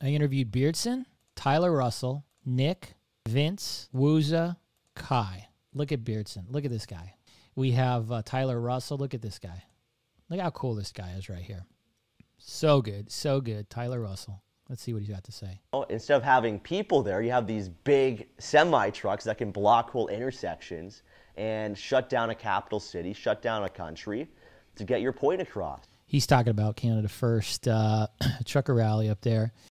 I interviewed Beardson, Tyler Russell, Nick, Vince, Wooza, Kai. Look at Beardson. Look at this guy. We have uh, Tyler Russell. Look at this guy. Look how cool this guy is right here. So good. So good. Tyler Russell. Let's see what he's got to say. Oh, instead of having people there, you have these big semi trucks that can block whole intersections and shut down a capital city, shut down a country to get your point across. He's talking about Canada First uh, trucker rally up there.